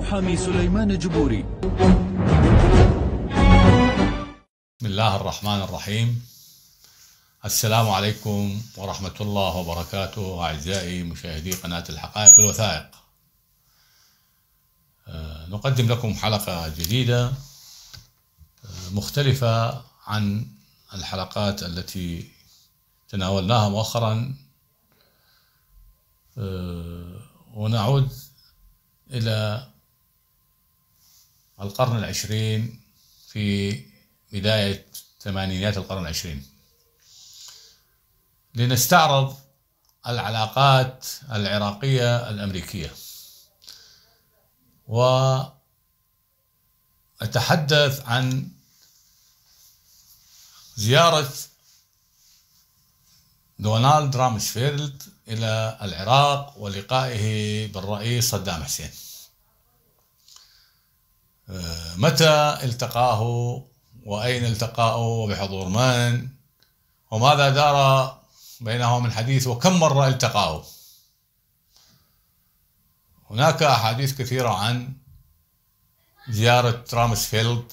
محامي سليمان جبوري بسم الله الرحمن الرحيم السلام عليكم ورحمة الله وبركاته أعزائي مشاهدي قناة الحقائق والوثائق آه، نقدم لكم حلقة جديدة آه، مختلفة عن الحلقات التي تناولناها مؤخرا آه، ونعود إلى القرن العشرين في بداية ثمانينيات القرن العشرين لنستعرض العلاقات العراقية الأمريكية وأتحدث عن زيارة دونالد رامشفيلد إلى العراق ولقائه بالرئيس صدام حسين متى التقاه وأين التقاه وبحضور من وماذا دار بينهما من حديث وكم مرة التقاه هناك أحاديث كثيرة عن زيارة رامسفيلد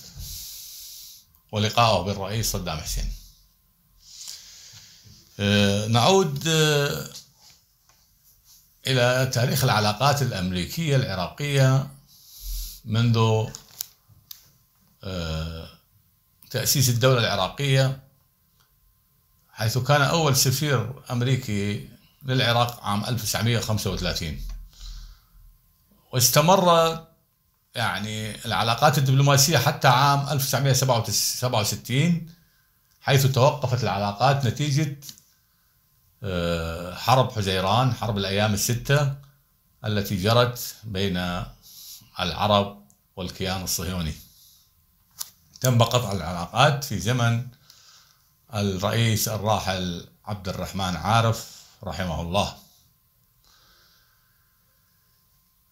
ولقائه بالرئيس صدام حسين آه، نعود آه، إلى تاريخ العلاقات الأمريكية العراقية منذ آه، تأسيس الدولة العراقية حيث كان أول سفير أمريكي للعراق عام 1935 واستمر يعني العلاقات الدبلوماسية حتى عام 1967 حيث توقفت العلاقات نتيجة آه، حرب حزيران حرب الأيام الستة التي جرت بين العرب والكيان الصهيوني تم قطع العلاقات في زمن الرئيس الراحل عبد الرحمن عارف رحمه الله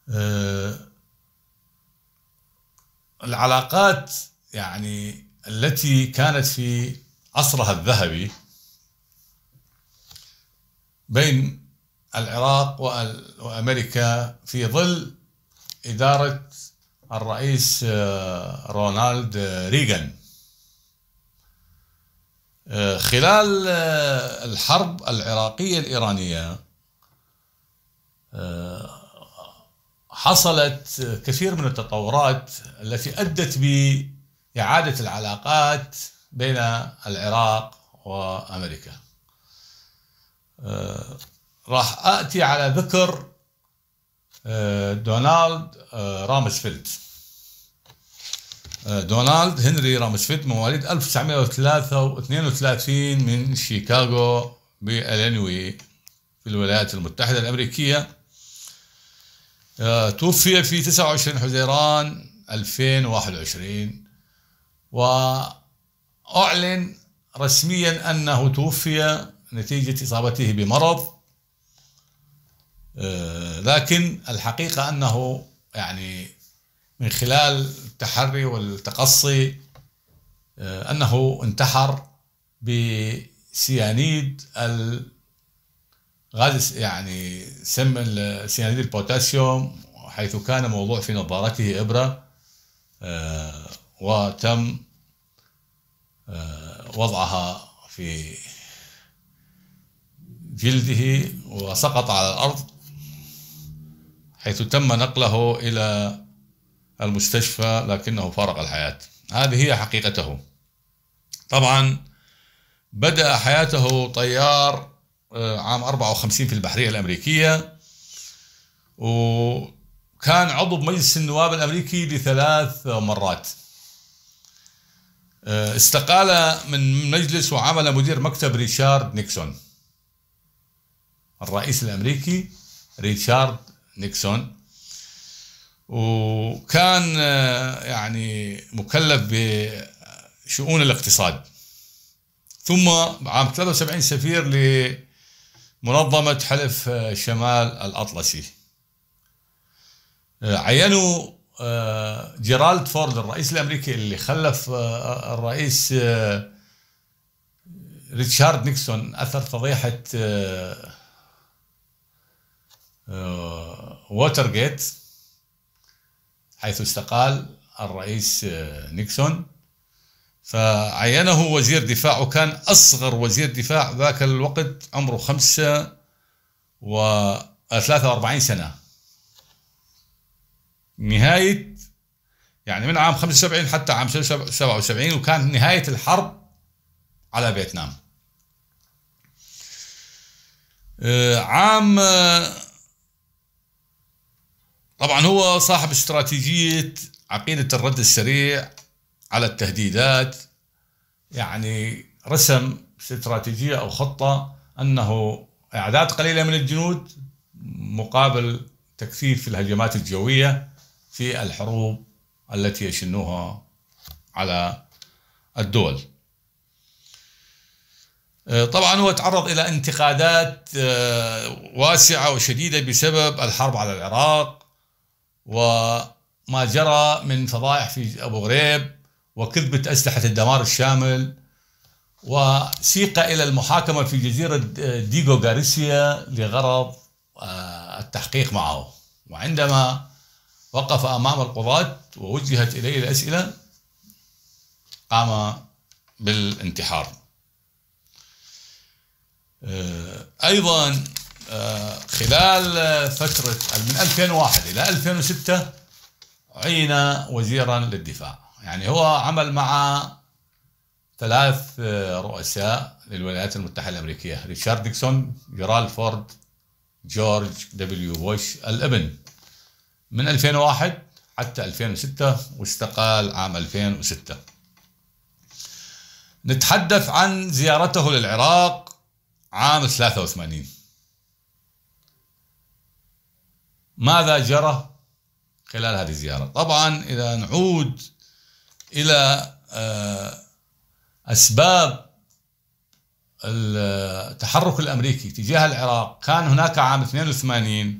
آه، العلاقات يعني التي كانت في عصرها الذهبي بين العراق وامريكا في ظل اداره الرئيس آه، رونالد آه، ريغان آه، خلال الحرب العراقية الإيرانية حصلت كثير من التطورات التي أدت بإعادة العلاقات بين العراق وأمريكا راح أتي على ذكر آه، دونالد آه، رامسفيلد آه، دونالد هنري رامسفيلد مواليد 1932 من شيكاغو بالينوي في الولايات المتحدة الأمريكية توفي في 29 حزيران 2021 وأعلن رسميا أنه توفي نتيجة إصابته بمرض آه، لكن الحقيقة أنه يعني من خلال التحري والتقصي آه، أنه انتحر بسيانيد الغاز يعني سم سيانيد البوتاسيوم حيث كان موضوع في نظارته إبرة آه، وتم وضعها في جلده وسقط على الأرض حيث تم نقله إلى المستشفى لكنه فارق الحياة هذه هي حقيقته طبعا بدأ حياته طيار آه، عام 54 في البحرية الأمريكية وكان عضو مجلس النواب الأمريكي لثلاث مرات آه، استقال من مجلس وعمل مدير مكتب ريتشارد نيكسون الرئيس الأمريكي ريتشارد نيكسون وكان آه، يعني مكلف بشؤون الاقتصاد ثم عام 73 سفير لمنظمة حلف الشمال آه، الأطلسي آه، عينوا جيرالد فورد الرئيس الأمريكي اللي خلف الرئيس ريتشارد نيكسون أثر فضيحة جيت حيث استقال الرئيس آه، نيكسون فعينه وزير دفاع وكان أصغر وزير دفاع ذاك الوقت عمره خمسة و 43 سنة نهاية يعني من عام 75 حتى عام 77 وكانت نهاية الحرب على فيتنام آه، عام آه، طبعا هو صاحب استراتيجية عقيدة الرد السريع على التهديدات يعني رسم استراتيجية أو خطة أنه أعداد قليلة من الجنود مقابل تكثيف الهجمات الجوية في الحروب التي يشنوها على الدول طبعا هو تعرض الى انتقادات آه، واسعه وشديده بسبب الحرب على العراق وما جرى من فضائح في أبو غريب وكذبة أسلحة الدمار الشامل وسيق إلى المحاكمة في جزيرة ديغو غارسيا لغرض آه، التحقيق معه وعندما وقف أمام القضاة ووجهت إليه الأسئلة قام بالانتحار آه، أيضا آه، خلال فترة من 2001 إلى 2006 عين وزيرا للدفاع يعني هو عمل مع ثلاث رؤساء للولايات المتحدة الأمريكية ريتشارد ديكسون جيرال فورد جورج دبليو بوش الابن من 2001 حتى 2006 واستقال عام 2006 نتحدث عن زيارته للعراق عام 83 ماذا جرى خلال هذه الزيارة طبعا إذا نعود إلى آه، أسباب التحرك الأمريكي تجاه العراق كان هناك عام 82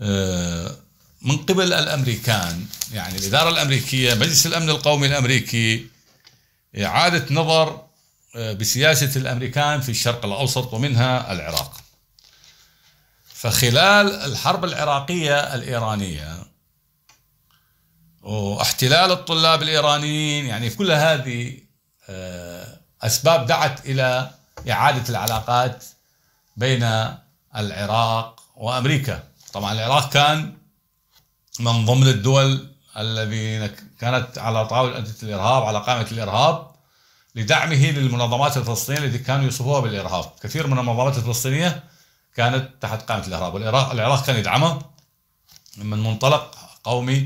آه، من قبل الأمريكان يعني الإدارة الأمريكية مجلس الأمن القومي الأمريكي إعادة نظر آه، بسياسة الأمريكان في الشرق الأوسط ومنها العراق فخلال الحرب العراقية الإيرانية واحتلال الطلاب الإيرانيين يعني كل هذه آه، أسباب دعت إلى إعادة العلاقات بين العراق وأمريكا طبعا العراق كان من ضمن الدول الذين كانت على طاولة الإرهاب على قائمة الإرهاب لدعمه للمنظمات الفلسطينية التي كانوا يصفوها بالإرهاب كثير من المنظمات الفلسطينية كانت تحت قائمه الارهاب والعراق العراق كان يدعمه من منطلق قومي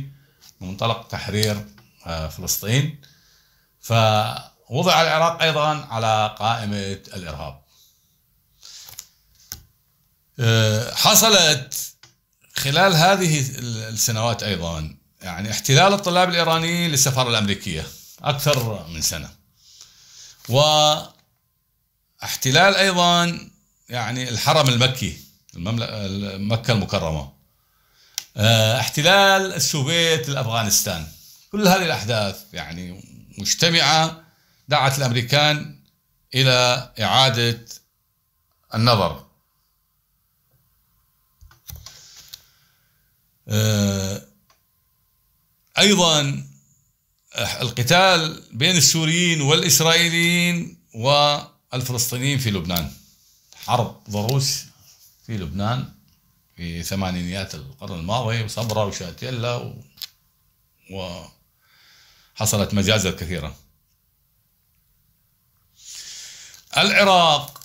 من منطلق تحرير آه، فلسطين فوضع العراق ايضا على قائمه الارهاب آه، حصلت خلال هذه السنوات ايضا يعني احتلال الطلاب الايرانيين للسفاره الامريكيه اكثر من سنه واحتلال ايضا يعني الحرم المكي المملكة مكة المكرمة آه، احتلال السوفيت لأفغانستان كل هذه الأحداث يعني مجتمعة دعت الأمريكان إلى إعادة النظر آه، أيضا القتال بين السوريين والإسرائيليين والفلسطينيين في لبنان حرب ضروس في لبنان في ثمانينيات القرن الماضي وصبرة وشاتيلا و... وحصلت مجازر كثيرة العراق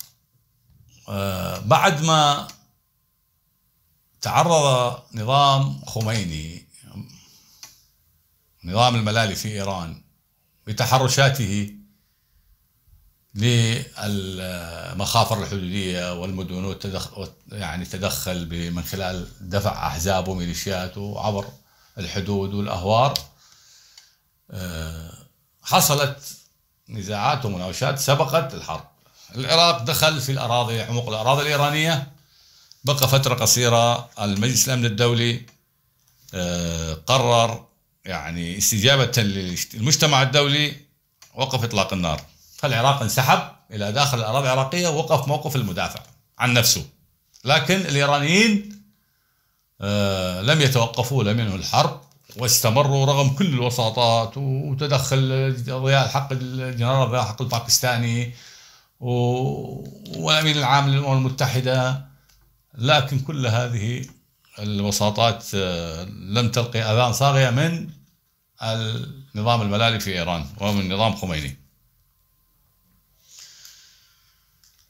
آه، بعد ما تعرض نظام خميني نظام الملالي في إيران بتحرشاته للمخافر الحدوديه والمدن والتدخل يعني تدخل من خلال دفع احزاب وميليشياته عبر الحدود والاهوار آه، حصلت نزاعات ومناوشات سبقت الحرب العراق دخل في الاراضي عمق الاراضي الايرانيه بقى فتره قصيره المجلس الامن الدولي آه، قرر يعني استجابه للمجتمع الدولي وقف اطلاق النار فالعراق انسحب الى داخل الاراضي العراقيه ووقف موقف المدافع عن نفسه لكن الايرانيين آه، لم يتوقفوا لم ينهوا الحرب واستمروا رغم كل الوساطات وتدخل ضياء الحق الجنرال ضياء الحق الباكستاني والامين العام للامم المتحده لكن كل هذه الوساطات آه، لم تلقي اذان صاغيه من النظام الملالي في ايران ومن نظام خميني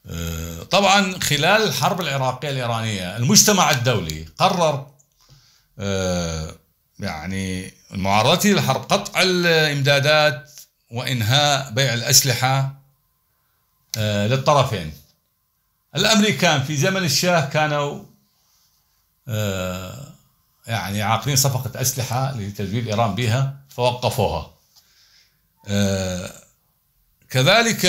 آه، طبعا خلال الحرب العراقية الإيرانية المجتمع الدولي قرر آه، يعني معارضته للحرب قطع الإمدادات وإنهاء بيع الأسلحة آه، للطرفين الأمريكان في زمن الشاه كانوا يعني عاقدين صفقة أسلحة لتدريب إيران بها فوقفوها كذلك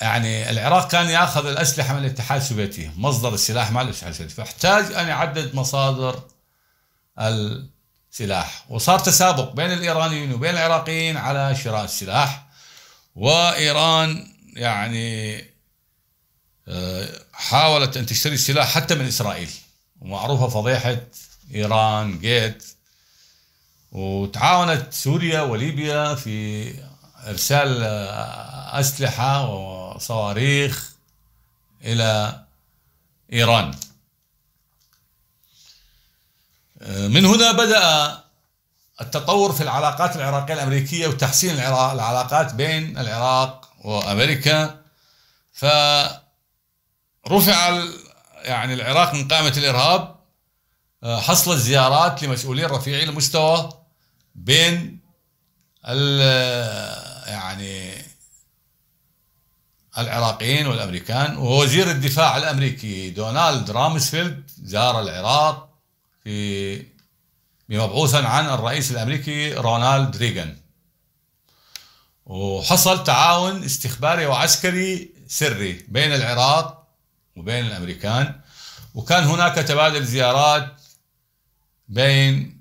يعني العراق كان ياخذ الاسلحه من الاتحاد السوفيتي مصدر السلاح مع الاتحاد السوفيتي فاحتاج ان يعدد مصادر السلاح وصار تسابق بين الايرانيين وبين العراقيين على شراء السلاح وايران يعني آه، حاولت ان تشتري السلاح حتى من اسرائيل ومعروفه فضيحه ايران جيت وتعاونت سوريا وليبيا في ارسال آه، اسلحه و صواريخ إلى إيران آه، من هنا بدأ التطور في العلاقات العراقية الأمريكية وتحسين العلاقات بين العراق وأمريكا فرفع يعني العراق من قائمة الإرهاب آه، حصلت زيارات لمسؤولين رفيعي المستوى بين آه، يعني العراقيين والامريكان ووزير الدفاع الامريكي دونالد رامسفيلد زار العراق في مبعوثا عن الرئيس الامريكي رونالد ريغان وحصل تعاون استخباري وعسكري سري بين العراق وبين الامريكان وكان هناك تبادل زيارات بين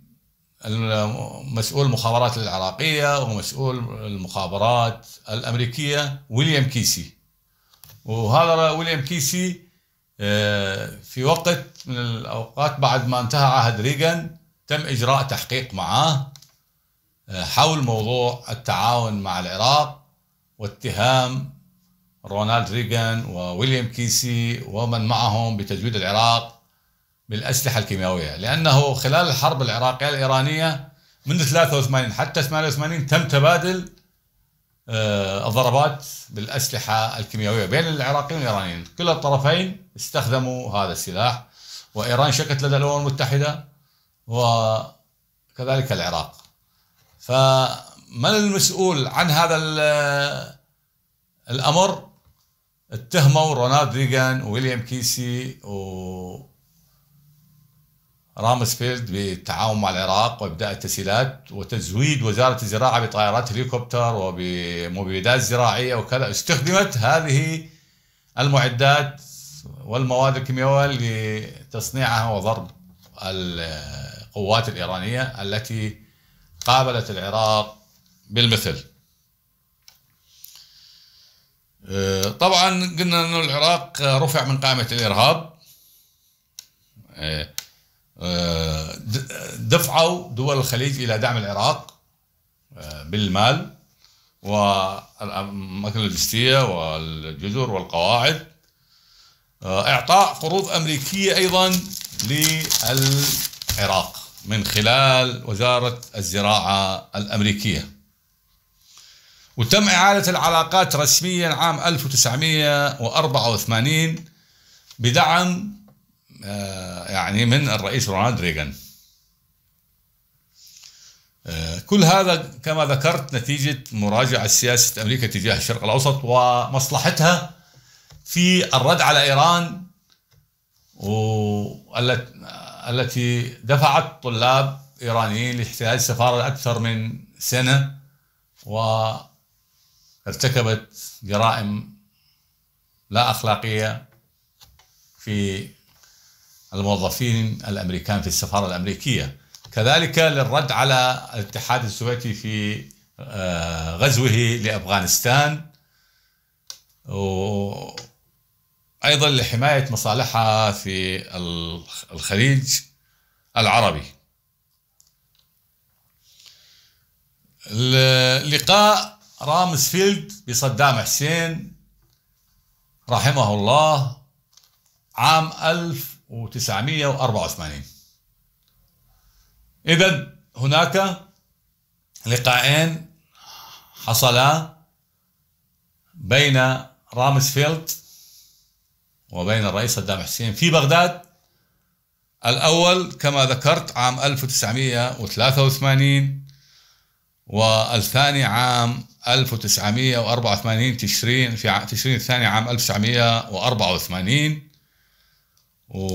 مسؤول المخابرات العراقيه ومسؤول المخابرات الامريكيه ويليام كيسي وهذا ويليام كيسي آه، في وقت من الأوقات بعد ما انتهى عهد ريغان تم إجراء تحقيق معاه آه، حول موضوع التعاون مع العراق واتهام رونالد ريغان وويليام كيسي ومن معهم بتجويد العراق بالأسلحة الكيميائية لأنه خلال الحرب العراقية الإيرانية من 83 حتى 88 تم تبادل آه، الضربات بالأسلحة الكيميائية بين العراقيين والإيرانيين كلا الطرفين استخدموا هذا السلاح وإيران شكت لدى الأمم المتحدة وكذلك العراق فمن المسؤول عن هذا الأمر اتهموا رونالد ريغان وويليام كيسي و رامسفيلد بالتعاون مع العراق وابداء التسهيلات وتزويد وزاره الزراعه بطائرات هليكوبتر وبمبيدات زراعيه وكذا استخدمت هذه المعدات والمواد الكيميائيه لتصنيعها وضرب القوات الايرانيه التي قابلت العراق بالمثل. أه، طبعا قلنا انه العراق رفع من قائمه الارهاب أه، دفعوا دول الخليج الى دعم العراق آه، بالمال والاماكن اللوجستيه والجزر والقواعد آه، اعطاء قروض امريكيه ايضا للعراق من خلال وزاره الزراعه الامريكيه وتم اعاده العلاقات رسميا عام 1984 بدعم آه، يعني من الرئيس رونالد ريغان آه، كل هذا كما ذكرت نتيجة مراجعة سياسة أمريكا تجاه الشرق الأوسط ومصلحتها في الرد على إيران التي دفعت طلاب إيرانيين لاحتلال السفارة لأكثر من سنة وارتكبت جرائم لا أخلاقية في الموظفين الامريكان في السفاره الامريكيه كذلك للرد على الاتحاد السوفيتي في آه، غزوه لافغانستان وايضا لحمايه مصالحها في الخليج العربي لقاء رامزفيلد بصدام حسين رحمه الله عام 1945 1984 إذا هناك لقاءين حصلا بين رامسفيلد وبين الرئيس صدام حسين في بغداد الأول كما ذكرت عام 1983 والثاني عام 1984 تشرين في تشرين الثاني عام 1984 و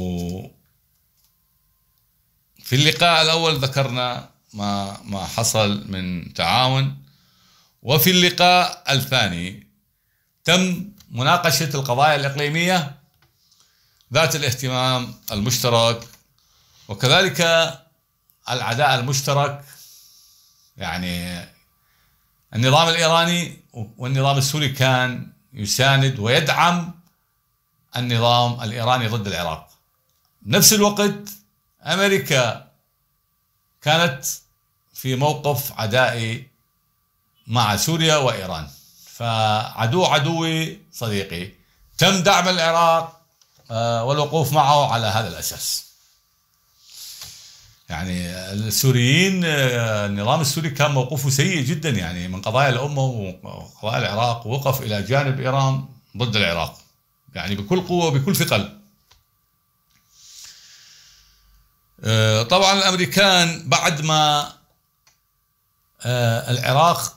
في اللقاء الأول ذكرنا ما ما حصل من تعاون وفي اللقاء الثاني تم مناقشة القضايا الإقليمية ذات الاهتمام المشترك وكذلك العداء المشترك يعني النظام الإيراني والنظام السوري كان يساند ويدعم النظام الإيراني ضد العراق نفس الوقت أمريكا كانت في موقف عدائي مع سوريا وإيران فعدو عدوي صديقي تم دعم العراق آه، والوقوف معه على هذا الأساس يعني السوريين آه، النظام السوري كان موقفه سيء جدا يعني من قضايا الأمة وقضايا العراق ووقف إلى جانب إيران ضد العراق يعني بكل قوة وبكل ثقل آه، طبعا الأمريكان بعد ما آه، العراق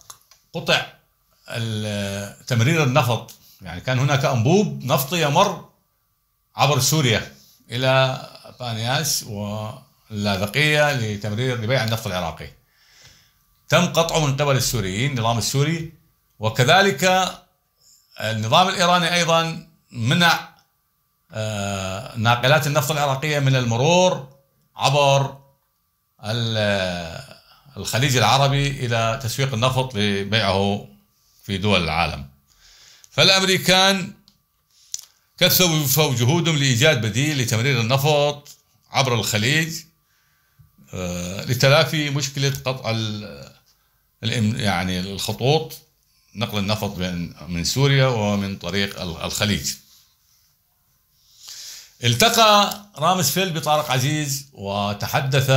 قطع آه، تمرير النفط يعني كان هناك أنبوب نفطي يمر عبر سوريا إلى بانياس واللاذقية لتمرير لبيع النفط العراقي تم قطعه من قبل السوريين النظام السوري وكذلك النظام الإيراني أيضا منع ناقلات النفط العراقية من المرور عبر الخليج العربي إلى تسويق النفط لبيعه في دول العالم فالأمريكان كثفوا جهودهم لإيجاد بديل لتمرير النفط عبر الخليج آه، لتلافي مشكلة قطع يعني الخطوط نقل النفط من سوريا ومن طريق الخليج التقى رامز فيل بطارق عزيز وتحدث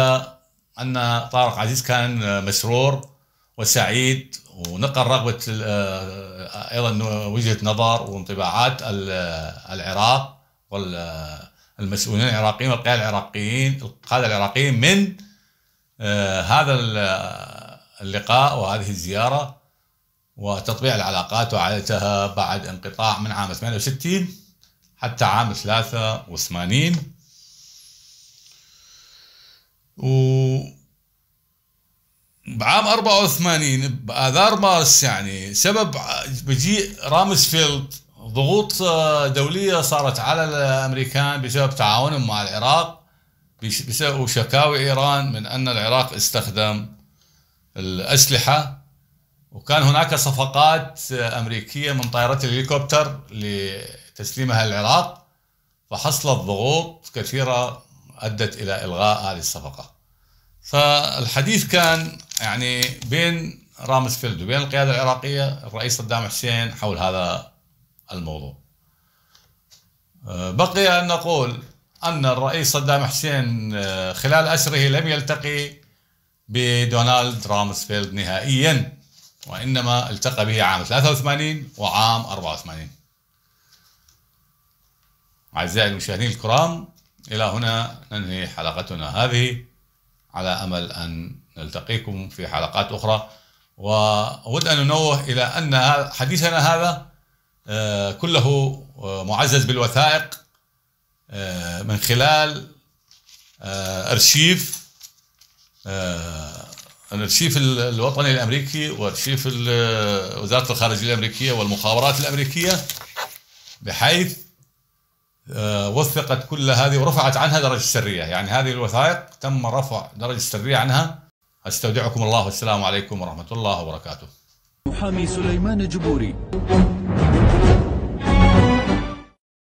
أن طارق عزيز كان مسرور وسعيد ونقل رغبة آه، أيضا وجهة نظر وانطباعات العراق والمسؤولين العراقيين والقيادة العراقيين القادة العراقيين من آه، هذا اللقاء وهذه الزيارة وتطبيع العلاقات وعائلتها بعد انقطاع من عام 68 حتى عام 83 و بعام 84 باذار مارس يعني سبب مجيء رامسفيلد ضغوط آه، دوليه صارت على الامريكان بسبب تعاونهم مع العراق بسبب شكاوي ايران من ان العراق استخدم الاسلحه وكان هناك صفقات أمريكية من طائرات الهليكوبتر لتسليمها للعراق فحصلت ضغوط كثيرة أدت إلى إلغاء هذه الصفقة فالحديث كان يعني بين رامسفيلد وبين القيادة العراقية الرئيس صدام حسين حول هذا الموضوع بقي أن نقول أن الرئيس صدام حسين خلال أسره لم يلتقي بدونالد رامسفيلد نهائياً وإنما التقى به عام 83 وعام 84 أعزائي المشاهدين الكرام إلى هنا ننهي حلقتنا هذه على أمل أن نلتقيكم في حلقات أخرى وأود أن أنوه إلى أن حديثنا هذا آه، كله آه، معزز بالوثائق آه، من خلال أرشيف الارشيف الوطني الامريكي وارشيف وزاره الخارجيه الامريكيه والمخابرات الامريكيه بحيث آه، وثقت كل هذه ورفعت عنها درجه السريه، يعني هذه الوثائق تم رفع درجه السريه عنها استودعكم الله والسلام عليكم ورحمه الله وبركاته. محامي سليمان جبوري